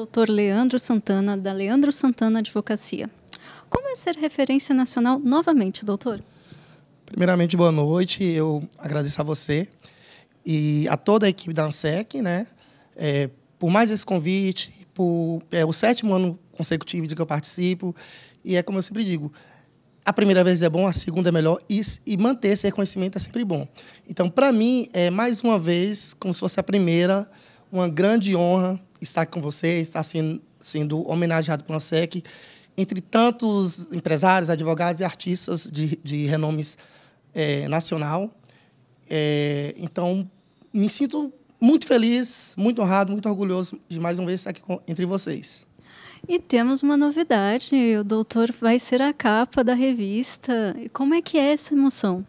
Doutor Leandro Santana, da Leandro Santana Advocacia. Como é ser referência nacional novamente, doutor? Primeiramente, boa noite. Eu agradeço a você e a toda a equipe da ANSEC, né? É, por mais esse convite, por é, o sétimo ano consecutivo de que eu participo. E é como eu sempre digo, a primeira vez é bom, a segunda é melhor, e, e manter esse reconhecimento é sempre bom. Então, para mim, é mais uma vez, como se fosse a primeira, uma grande honra estar com você, estar sendo, sendo homenageado pela SEC, entre tantos empresários, advogados e artistas de, de renomes é, nacional. É, então, me sinto muito feliz, muito honrado, muito orgulhoso de mais uma vez estar aqui com, entre vocês. E temos uma novidade: o doutor vai ser a capa da revista. Como é que é essa emoção?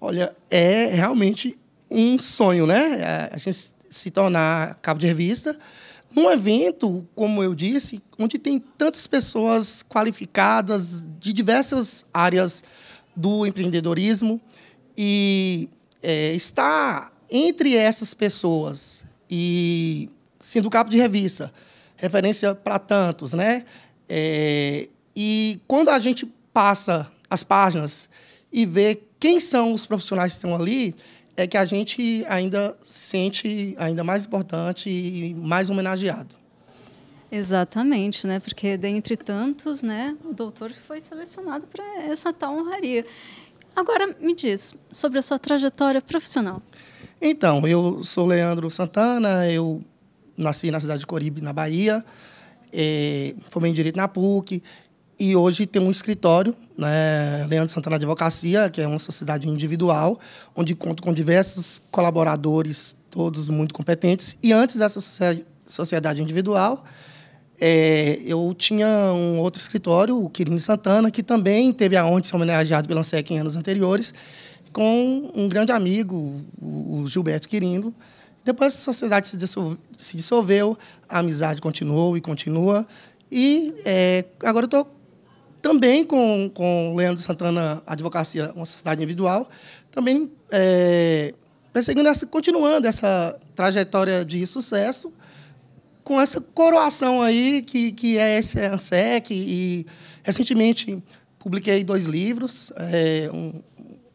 Olha, é realmente um sonho, né? A gente se tornar cabo de revista, num evento, como eu disse, onde tem tantas pessoas qualificadas de diversas áreas do empreendedorismo e é, estar entre essas pessoas e sendo cabo de revista, referência para tantos, né? É, e quando a gente passa as páginas e vê quem são os profissionais que estão ali, é que a gente ainda sente ainda mais importante e mais homenageado. Exatamente, né? Porque dentre tantos, né, o doutor foi selecionado para essa tal honraria. Agora me diz sobre a sua trajetória profissional. Então, eu sou Leandro Santana, eu nasci na cidade de Coribe, na Bahia, é, formei em Direito na PUC, e hoje tem um escritório, né, Leandro Santana Advocacia, que é uma sociedade individual, onde conto com diversos colaboradores, todos muito competentes. E antes dessa sociedade individual, é, eu tinha um outro escritório, o Quirino Santana, que também teve a honra de ser homenageado pela ANSEC em anos anteriores, com um grande amigo, o Gilberto Quirino. Depois a sociedade se dissolveu, se dissolveu a amizade continuou e continua. E é, agora eu estou também com, com Leandro Santana Advocacia, uma sociedade individual, também é, perseguindo essa, continuando essa trajetória de sucesso com essa coroação aí que, que é esse ANSEC e recentemente publiquei dois livros, é, um,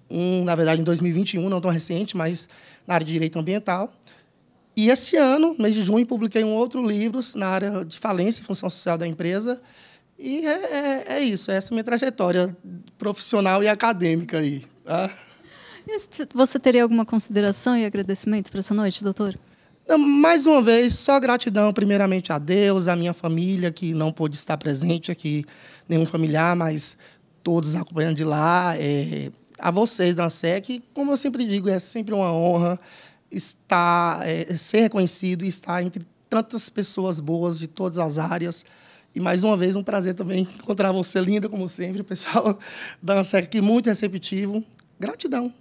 um, na verdade, em 2021, não tão recente, mas na área de direito ambiental. E este ano, mês de junho, publiquei um outro livro na área de falência e função social da empresa, e é, é, é isso, essa é a minha trajetória profissional e acadêmica aí. Tá? Você teria alguma consideração e agradecimento para essa noite, doutor? Mais uma vez, só gratidão, primeiramente a Deus, a minha família, que não pôde estar presente aqui, nenhum familiar, mas todos acompanhando de lá, é, a vocês da SEC, como eu sempre digo, é sempre uma honra estar, é, ser reconhecido e estar entre tantas pessoas boas de todas as áreas. E mais uma vez, um prazer também encontrar você, linda como sempre. O pessoal Dança aqui muito receptivo. Gratidão.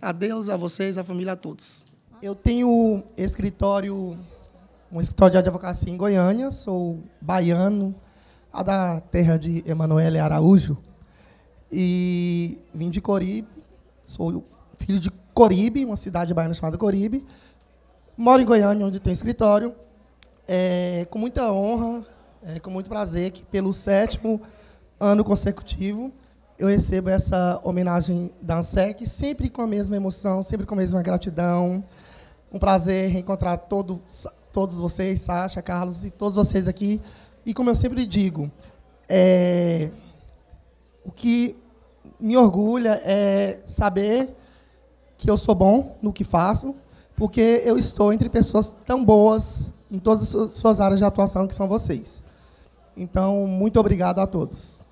A Deus, a vocês, a família, a todos. Eu tenho escritório, um escritório de advocacia em Goiânia, sou baiano, a da terra de Emanuele Araújo. E vim de Coribe, sou filho de Coribe, uma cidade baiana chamada Coribe. Moro em Goiânia, onde tem escritório. É, com muita honra, é com muito prazer que, pelo sétimo ano consecutivo, eu recebo essa homenagem da ANSEC, sempre com a mesma emoção, sempre com a mesma gratidão. Um prazer reencontrar todo, todos vocês, Sasha, Carlos e todos vocês aqui. E, como eu sempre digo, é, o que me orgulha é saber que eu sou bom no que faço, porque eu estou entre pessoas tão boas em todas as suas áreas de atuação que são vocês. Então, muito obrigado a todos.